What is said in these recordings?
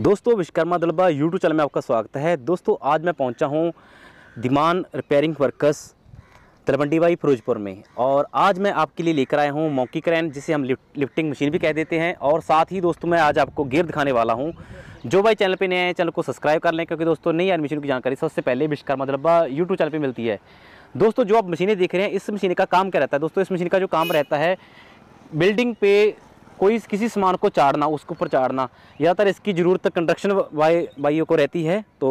दोस्तों Vishwakarma दलबा YouTube channel में आपका स्वागत है दोस्तों आज मैं पहुंचा हूं दिमान रिपेयरिंग वर्कर्स तलबंडी बाई फिरोजपुर में और आज मैं आपके लिए लेकर आया हूं मौकी क्रैन जिसे हम लिफ्ट, लिफ्टिंग मशीन भी कह देते हैं और साथ ही दोस्तों मैं आज आपको गियर दिखाने वाला हूँ जो भाई चैनल पर नए हैं चैनल को सब्सक्राइब कर लें क्योंकि दोस्तों नई मशीन की जानकारी सबसे पहले विश्वकर्मा दलबा यूट्यूब चैनल पर मिलती है दोस्तों जो आप मशीनें देख रहे हैं इस मशीन का काम क्या रहता है दोस्तों इस मशीन का जो काम रहता है बिल्डिंग पे कोई किसी सामान को चाड़ना उसके ऊपर चाड़ना ज़्यादातर इसकी ज़रूरत कंस्ट्रक्शन भाई भाइयों को रहती है तो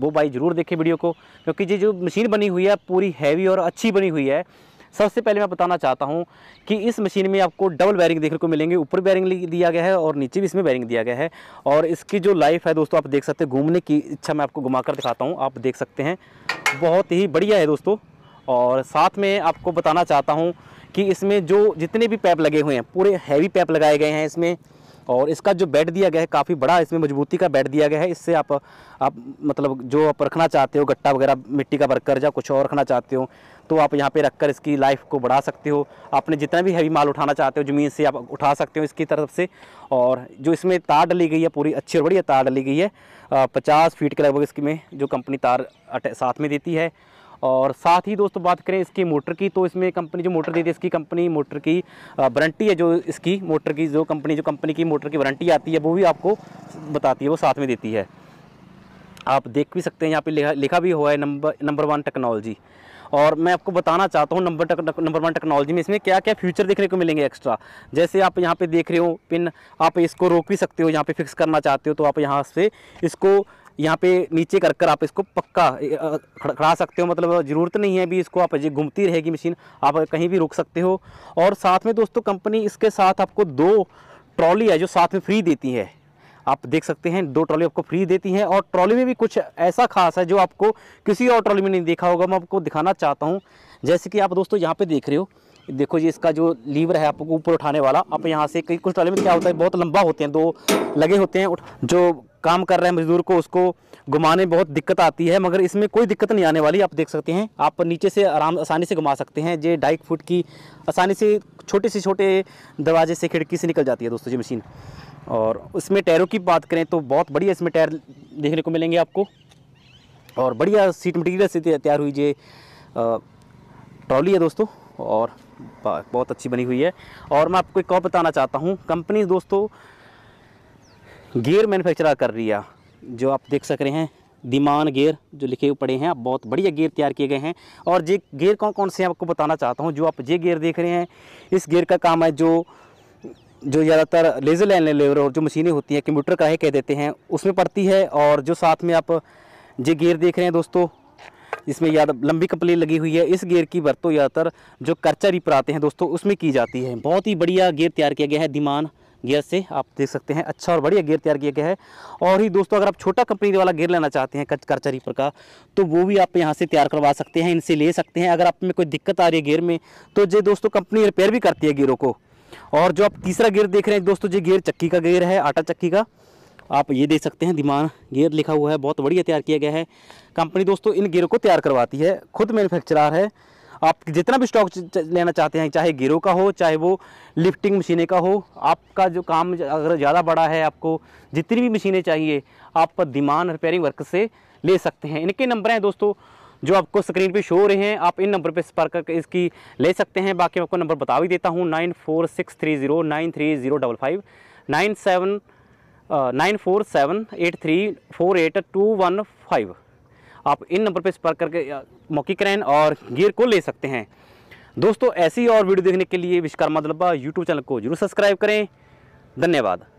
वो भाई ज़रूर देखें वीडियो को क्योंकि ये जो मशीन बनी हुई है पूरी हैवी और अच्छी बनी हुई है सबसे पहले मैं बताना चाहता हूँ कि इस मशीन में आपको डबल बैरिंग देखने को मिलेंगे ऊपर बैरिंग दिया गया है और नीचे भी इसमें बैरिंग दिया गया है और इसकी जो लाइफ है दोस्तों आप देख सकते हैं घूमने की इच्छा मैं आपको घुमा कर दिखाता हूँ आप देख सकते हैं बहुत ही बढ़िया है दोस्तों और साथ में आपको बताना चाहता हूँ कि इसमें जो जितने भी पैप लगे हुए हैं पूरे हैवी पैप लगाए गए हैं इसमें और इसका जो बेड दिया गया है काफ़ी बड़ा इसमें मजबूती का बेड दिया गया है इससे आप आप मतलब जो आप रखना चाहते हो गट्टा वगैरह मिट्टी का बरकर या कुछ और रखना चाहते हो तो आप यहाँ पे रखकर इसकी लाइफ को बढ़ा सकते हो आपने जितना भी हैवी माल उठाना चाहते हो ज़मीन से आप उठा सकते हो इसकी तरफ से और जो इसमें तार डली गई है पूरी अच्छी और बढ़िया तार डली गई है पचास फीट के लगभग इसमें जो कंपनी तार साथ में देती है और साथ ही दोस्तों बात करें इसकी मोटर की तो इसमें कंपनी जो मोटर दी थी इसकी कंपनी मोटर की वारंटी है जो इसकी मोटर की जो कंपनी जो कंपनी की मोटर की वारंटी आती है वो भी आपको बताती है वो साथ में देती है आप देख भी सकते हैं यहाँ पे लिखा लिखा भी हुआ है नंबर नंबर वन टेक्नोलॉजी और मैं आपको बताना चाहता हूँ नंबर नंबर वन टेक्नोलॉजी में इसमें क्या क्या फ्यूचर देखने को मिलेंगे एक्स्ट्रा जैसे आप यहाँ पे देख रहे हो पिन आप इसको रोक भी सकते हो यहाँ पे फिक्स करना चाहते हो तो आप यहाँ से इसको यहाँ पे नीचे कर कर आप इसको पक्का खड़ा सकते हो मतलब ज़रूरत नहीं है अभी इसको आप ये घूमती रहेगी मशीन आप कहीं भी रुक सकते हो और साथ में दोस्तों कंपनी इसके साथ आपको दो ट्रॉली है जो साथ में फ्री देती है आप देख सकते हैं दो ट्रॉली आपको फ्री देती हैं और ट्रॉली में भी कुछ ऐसा खास है जो आपको किसी और ट्रॉली में नहीं देखा होगा मैं आपको दिखाना चाहता हूँ जैसे कि आप दोस्तों यहाँ पे देख रहे हो देखो जी इसका जो लीवर है आपको ऊपर उठाने वाला आप यहाँ से कई कुछ ट्रॉली में क्या होता है बहुत लंबा होते हैं दो लगे होते हैं जो काम कर रहे हैं मजदूर को उसको घुमाने में बहुत दिक्कत आती है मगर इसमें कोई दिक्कत नहीं आने वाली आप देख सकते हैं आप नीचे से आराम आसानी से घुमा सकते हैं जे ढाई फुट की आसानी से छोटे से छोटे दरवाजे से खिड़की से निकल जाती है दोस्तों जी मशीन और उसमें टायरों की बात करें तो बहुत बढ़िया इसमें टायर देखने को मिलेंगे आपको और बढ़िया सीट मटीरियल से तैयार हुई ये ट्रॉली है दोस्तों और बहुत अच्छी बनी हुई है और मैं आपको एक और बताना चाहता हूँ कंपनी दोस्तों गेयर मैन्युफैक्चरर कर रही है जो आप देख सक रहे हैं दीमान गेयर जो लिखे हुए पड़े हैं आप बहुत बढ़िया गेयर तैयार किए गए हैं और ये गेयर कौन कौन से हैं आपको बताना चाहता हूँ जो आप ये गेयर देख रहे हैं इस गेयर का काम है जो जो ज़्यादातर लेजर लाइन लेवर और जो मशीनें होती हैं कंप्यूटर का है कह देते हैं उसमें पड़ती है और जो साथ में आप ये गेयर देख रहे हैं दोस्तों इसमें ज़्यादा लंबी कपली लगी हुई है इस गेयर की बरतों ज़्यादातर जो कर्चा रिपर आते हैं दोस्तों उसमें की जाती है बहुत ही बढ़िया गेयर तैयार किया गया है दिमान गियर से आप देख सकते हैं अच्छा और बढ़िया गियर तैयार किया गया है और ही दोस्तों अगर आप छोटा कंपनी वाला गियर लेना चाहते हैं करचा रीपर का तो वो भी आप यहाँ से तैयार करवा सकते हैं इनसे ले सकते हैं अगर आप में कोई दिक्कत आ रही है गियर में तो ये दोस्तों कंपनी रिपेयर भी करती है गियरों को और जो आप तीसरा गियर देख रहे हैं दोस्तों ये गियर चक्की का गियर है आटा चक्की का आप ये देख सकते हैं दिमाग गियर लिखा हुआ है बहुत बढ़िया तैयार किया गया है कंपनी दोस्तों इन गियर को तैयार करवाती है खुद मैन्युफैक्चरर है आप जितना भी स्टॉक लेना चाहते हैं चाहे गिरो का हो चाहे वो लिफ्टिंग मशीनें का हो आपका जो काम अगर ज़्यादा बड़ा है आपको जितनी भी मशीनें चाहिए आप दिमान रिपेयरिंग वर्क से ले सकते हैं इनके नंबर हैं दोस्तों जो आपको स्क्रीन पे शो हो रहे हैं आप इन नंबर पे संपर्क करके इसकी ले सकते हैं बाकी मैं आपको नंबर बता भी देता हूँ nine four six three zero nine three zero double five nine seven nine four seven eight three four eight two one five आप इन नंबर पर संपर्क करके मौकी क्रैन और गियर को ले सकते हैं दोस्तों ऐसी और वीडियो देखने के लिए विश्वकर्मा दलबा यूट्यूब चैनल को जरूर सब्सक्राइब करें धन्यवाद